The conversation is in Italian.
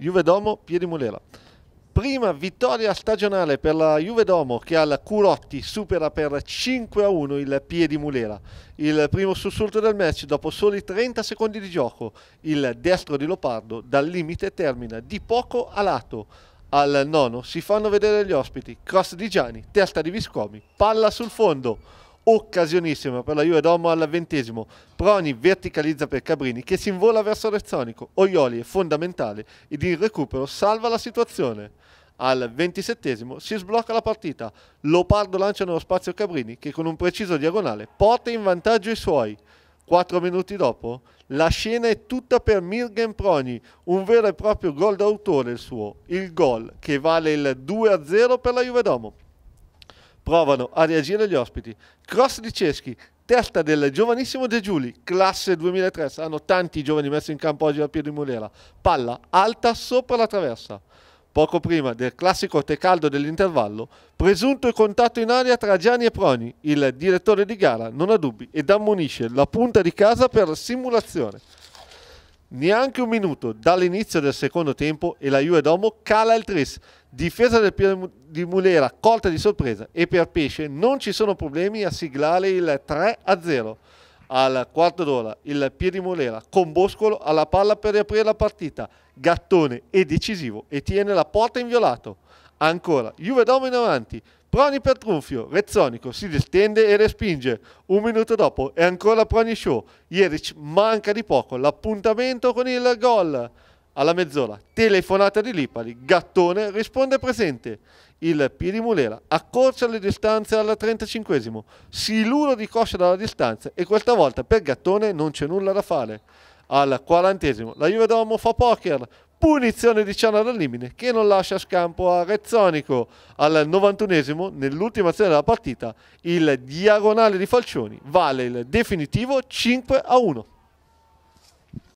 Juve Domo, Piedimulela. Prima vittoria stagionale per la Juve Domo che al Curotti supera per 5 a 1 il Piedimulela. Il primo sussulto del match dopo soli 30 secondi di gioco. Il destro di Lopardo dal limite termina di poco a lato. Al nono si fanno vedere gli ospiti. Cross di Gianni, testa di Viscomi, palla sul fondo occasionissima per la Juve Domo al ventesimo. Proni verticalizza per Cabrini che si invola verso Rezzonico. Oioli è fondamentale ed il recupero salva la situazione. Al ventisettesimo si sblocca la partita. Lopardo lancia nello spazio Cabrini che con un preciso diagonale porta in vantaggio i suoi. Quattro minuti dopo la scena è tutta per Mirgen Proni, un vero e proprio gol d'autore il suo, il gol che vale il 2-0 per la Juve Domo. Provano a reagire gli ospiti. Cross di Ceschi, testa del giovanissimo De Giuli, classe 2003. Saranno tanti giovani messi in campo oggi al piede di Mulera. Palla alta sopra la traversa. Poco prima del classico tè caldo dell'intervallo, presunto il contatto in aria tra Gianni e Proni. Il direttore di gara non ha dubbi ed ammonisce la punta di casa per simulazione. Neanche un minuto dall'inizio del secondo tempo e la Juve Domo cala il tris. Difesa del Pier di Mulera colta di sorpresa e per Pesce non ci sono problemi a siglare il 3-0. Al quarto d'ora il Piedimolera con Boscolo alla palla per riaprire la partita. Gattone è decisivo e tiene la porta inviolato. Ancora, Juve Domo in avanti, Proni per Truffio, Rezzonico si distende e respinge. Un minuto dopo è ancora Proni Show. Jeric manca di poco l'appuntamento con il gol. Alla mezz'ora, telefonata di Lipari, Gattone risponde presente. Il Piedi Mulera accorcia le distanze al 35esimo, si luro di coscia dalla distanza e questa volta per Gattone non c'è nulla da fare. Al 40esimo, la Juve Domo fa poker, punizione di Ciano dal limite che non lascia scampo a Rezzonico al 91 esimo nell'ultima azione della partita il diagonale di Falcioni vale il definitivo 5 a 1